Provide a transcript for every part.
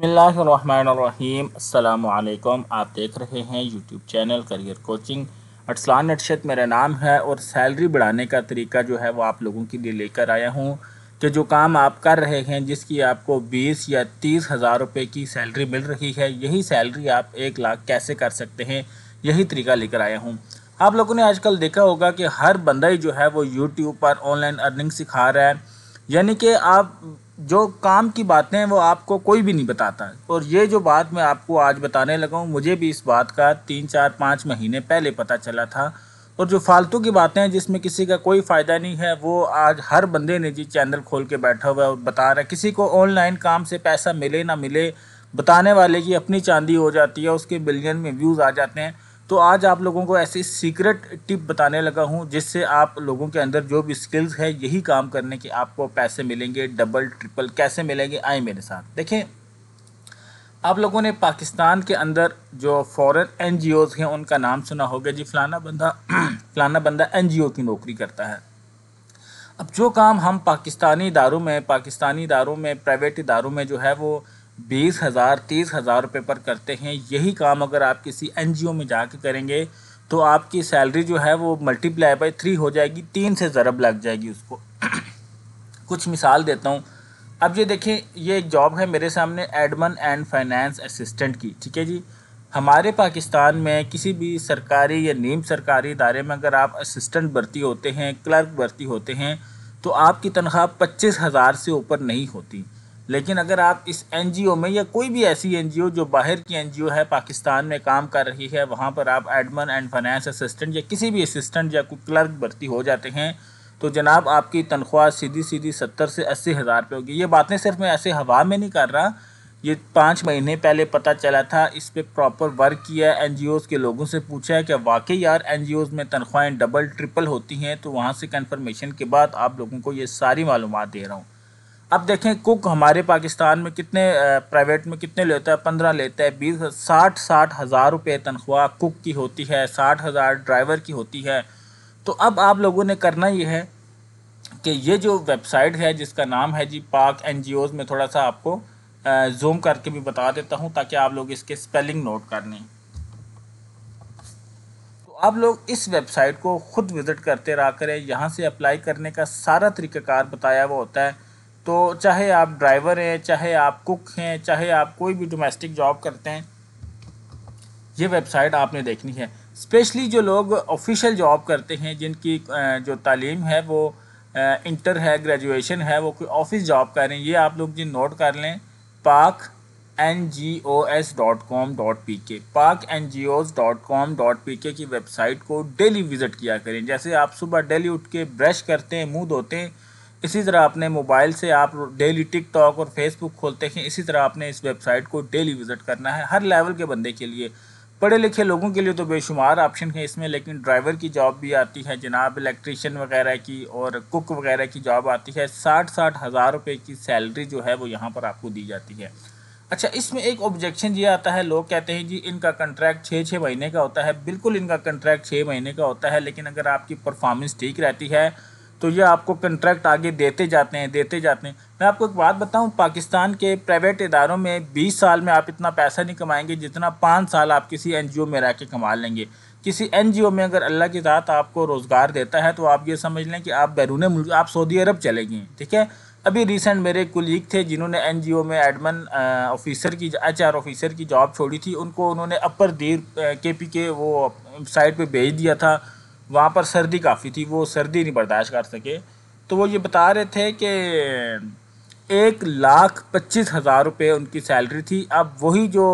बसमीम अल्लाम आप देख रहे हैं YouTube channel career coaching Arsalan Arshad मेरा नाम है और सैलरी बढ़ाने का तरीका जो है वो आप लोगों के लिए लेकर आया हूँ कि जो काम आप कर रहे हैं जिसकी आपको बीस या तीस हज़ार रुपये की सैलरी मिल रही है यही सैलरी आप एक लाख कैसे कर सकते हैं यही तरीका लेकर आया हूँ आप लोगों ने आजकल देखा होगा कि हर बंदा ही जो है वो यूट्यूब पर ऑनलाइन अर्निंग सिखा रहा है यानी कि आप जो काम की बातें हैं वो आपको कोई भी नहीं बताता और ये जो बात मैं आपको आज बताने लगा हूँ मुझे भी इस बात का तीन चार पाँच महीने पहले पता चला था और जो फालतू की बातें हैं जिसमें किसी का कोई फ़ायदा नहीं है वो आज हर बंदे ने जी चैनल खोल के बैठा हुआ है और बता रहा है किसी को ऑनलाइन काम से पैसा मिले ना मिले बताने वाले की अपनी चांदी हो जाती है उसके बिलियन में व्यूज़ आ जाते हैं तो आज आप लोगों को ऐसी सीक्रेट टिप बताने लगा हूँ जिससे आप लोगों के अंदर जो भी स्किल्स है यही काम करने के आपको पैसे मिलेंगे डबल ट्रिपल कैसे मिलेंगे आए मेरे साथ देखें आप लोगों ने पाकिस्तान के अंदर जो फॉरेन एन हैं उनका नाम सुना होगा जी फलाना बंदा फलाना बंदा एन की नौकरी करता है अब जो काम हम पाकिस्तानी इदारों में पाकिस्तानी इदारों में प्राइवेट इदारों में जो है वो बीस हज़ार तीस हज़ार रुपये पर करते हैं यही काम अगर आप किसी एन में जा करेंगे तो आपकी सैलरी जो है वो मल्टीप्लाई बाई थ्री हो जाएगी तीन से ज़रब लग जाएगी उसको कुछ मिसाल देता हूँ अब ये देखें ये एक जॉब है मेरे सामने एडमन एंड फाइनेंस असिस्टेंट की ठीक है जी हमारे पाकिस्तान में किसी भी सरकारी या नीम सरकारी इदारे में अगर आप असिस्टेंट भर्ती होते हैं क्लर्क भर्ती होते हैं तो आपकी तनख्वाह पच्चीस हज़ार से ऊपर नहीं होती लेकिन अगर आप इस एनजीओ में या कोई भी ऐसी एनजीओ जो बाहर की एनजीओ है पाकिस्तान में काम कर रही है वहाँ पर आप एडमन एंड फाइनेंस असिस्टेंट या किसी भी असिस्टेंट या कोई क्लर्क भर्ती हो जाते हैं तो जनाब आपकी तनख्वाह सीधी सीधी सत्तर से अस्सी हज़ार रुपये होगी ये बातें सिर्फ मैं ऐसे हवा में नहीं कर रहा ये पाँच महीने पहले पता चला था इस पर प्रॉपर वर्क किया है एन के लोगों से पूछा है कि वाकई यार एन में तनख्वाहें डबल ट्रिपल होती हैं तो वहाँ से कन्फर्मेशन के बाद आप लोगों को ये सारी मालूम दे रहा हूँ अब देखें कुक हमारे पाकिस्तान में कितने प्राइवेट में कितने लेता है पंद्रह लेता है बीस साठ साठ हज़ार रुपये तनख्वाह कुक की होती है साठ हज़ार ड्राइवर की होती है तो अब आप लोगों ने करना ये है कि ये जो वेबसाइट है जिसका नाम है जी पाक एन में थोड़ा सा आपको जूम करके भी बता देता हूँ ताकि आप लोग इसके स्पेलिंग नोट कर लें तो आप लोग इस वेबसाइट को ख़ुद विज़िट करते रहा करें यहाँ से अप्लाई करने का सारा तरीक़ाकार बताया हुआ होता है तो चाहे आप ड्राइवर हैं चाहे आप कुक हैं चाहे आप कोई भी डोमेस्टिक जॉब करते हैं ये वेबसाइट आपने देखनी है स्पेशली जो लोग ऑफिशियल जॉब करते हैं जिनकी जो तालीम है वो इंटर है ग्रेजुएशन है वो कोई ऑफिस जॉब कर रहे हैं ये आप लोग जी नोट कर लें Pak N G O S dot com dot P K Pak N जी ओज डॉट कॉम डॉट पी के की वेबसाइट को डेली विज़िट किया करें जैसे आप सुबह डेली उठ के ब्रश करते हैं मुँह धोते हैं इसी तरह अपने मोबाइल से आप डेली टिकटॉक और फेसबुक खोलते हैं इसी तरह आपने इस वेबसाइट को डेली विज़िट करना है हर लेवल के बंदे के लिए पढ़े लिखे लोगों के लिए तो बेशुमार ऑप्शन है इसमें लेकिन ड्राइवर की जॉब भी आती है जनाब इलेक्ट्रिशियन वगैरह की और कुक वगैरह की जॉब आती है साठ साठ हज़ार रुपये की सैलरी जो है वो यहाँ पर आपको दी जाती है अच्छा इसमें एक ऑब्जेक्शन ये आता है लोग कहते हैं जी इनका कंट्रैक्ट छः छः महीने का होता है बिल्कुल इनका कंट्रैक्ट छः महीने का होता है लेकिन अगर आपकी परफॉर्मेंस ठीक रहती है तो ये आपको कंट्रैक्ट आगे देते जाते हैं देते जाते हैं मैं आपको एक बात बताऊं पाकिस्तान के प्राइवेट इदारों में 20 साल में आप इतना पैसा नहीं कमाएंगे जितना पाँच साल आप किसी एनजीओ में रह के कमा लेंगे किसी एनजीओ में अगर अल्लाह की ज़ात आपको रोज़गार देता है तो आप ये समझ लें कि आप बैरून मुल्क आप सऊदी अरब चले गए ठीक है अभी रिसेंट मेरे कुलीग थे जिन्होंने एन में एडमन ऑफिसर की एच ऑफिसर की जॉब छोड़ी थी उनको उन्होंने अपर दीर के पी के वो साइट पर भेज दिया था वहाँ पर सर्दी काफ़ी थी वो सर्दी नहीं बर्दाश्त कर सके तो वो ये बता रहे थे कि एक लाख पच्चीस हज़ार रुपये उनकी सैलरी थी अब वही जो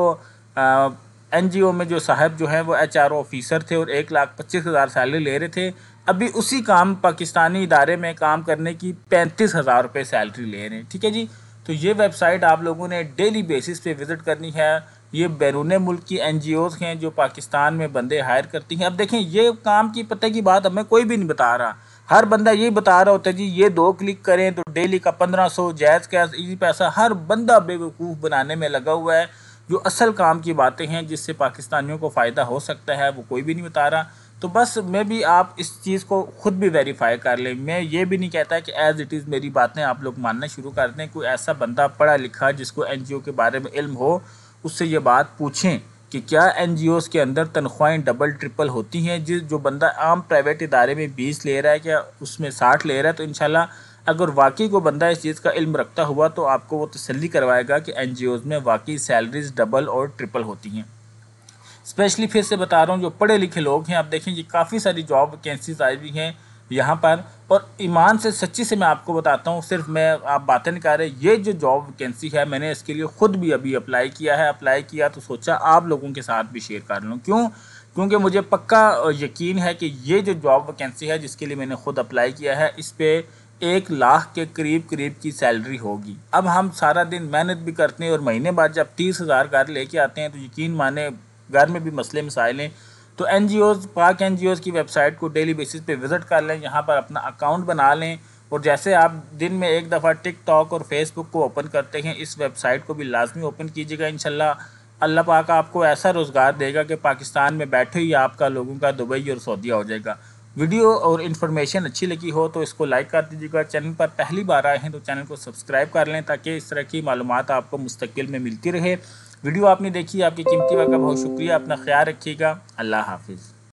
एन जी ओ में जो साहब जो हैं वो एच आर ओ ऑफिसर थे और एक लाख पच्चीस हज़ार सैलरी ले रहे थे अभी उसी काम पाकिस्तानी इदारे में काम करने की पैंतीस हज़ार रुपये सैलरी ले रहे हैं ठीक है जी तो ये वेबसाइट आप लोगों ने डेली बेसिस पे विज़िट करनी है ये बैरून मुल्क की एन हैं जो पाकिस्तान में बंदे हायर करती हैं अब देखें ये काम की पते की बात हमें कोई भी नहीं बता रहा हर बंदा यही बता रहा होता है जी ये दो क्लिक करें तो डेली का पंद्रह सौ जायज़ कैश इजी पैसा हर बंदा बेवकूफ़ बनाने में लगा हुआ है जो असल काम की बातें हैं जिससे पाकिस्तानियों को फ़ायदा हो सकता है वो कोई भी नहीं बता रहा तो बस मैं भी आप इस चीज़ को ख़ुद भी वेरीफाई कर लें मैं ये भी नहीं कहता कि एज़ इट इज़ मेरी बातें आप लोग मानना शुरू कर दें कोई ऐसा बंदा पढ़ा लिखा जिसको एन के बारे में इल्म हो उससे ये बात पूछें कि क्या एन के अंदर तनख्वाहें डबल ट्रिपल होती हैं जिस जो बंदा आम प्राइवेट इदारे में बीस ले रहा है क्या उसमें साठ ले रहा है तो इन अगर वाकई को बंदा इस चीज़ का इल्म रखता हुआ तो आपको वो तसली करवाएगा कि एन में वाकई सैलरीज डबल और ट्रिपल होती हैं स्पेशली फिर से बता रहा हूँ जो पढ़े लिखे लोग हैं आप देखें कि काफ़ी सारी जॉब वैकेंसीज आई हुई हैं यहाँ पर और ईमान से सच्ची से मैं आपको बताता हूँ सिर्फ मैं आप बातें नहीं कर रहे ये जो जॉब वैकेंसी है मैंने इसके लिए ख़ुद भी अभी अप्लाई किया है अप्लाई किया तो सोचा आप लोगों के साथ भी शेयर कर लूँ क्यों क्योंकि मुझे पक्का यकीन है कि ये जो जॉब वैकेंसी है जिसके लिए मैंने ख़ुद अप्लाई किया है इस पर एक लाख के करीब करीब की सैलरी होगी अब हम सारा दिन मेहनत भी करते हैं और महीने बाद जब तीस हज़ार घर लेके आते हैं तो यकीन माने घर में भी मसले मसाइलें तो एन पाक एन की वेबसाइट को डेली बेसिस पे विज़िट कर लें यहाँ पर अपना अकाउंट बना लें और जैसे आप दिन में एक दफ़ा टिकटॉक और फेसबुक को ओपन करते हैं इस वेबसाइट को भी लाजमी ओपन कीजिएगा इन अल्लाह पाक आपको ऐसा रोज़गार देगा कि पाकिस्तान में बैठे ही आपका लोगों का दुबई और सऊदिया हो जाएगा वीडियो और इन्फॉर्मेशन अच्छी लगी हो तो इसको लाइक कर दीजिएगा चैनल पर पहली बार आए हैं तो चैनल को सब्सक्राइब कर लें ताकि इस तरह की मालूम आपको मुस्तकिल में मिलती रहे वीडियो आपने देखी आपकी कीमती वक्त बहुत शुक्रिया अपना ख्याल रखिएगा अल्लाह हाफिज़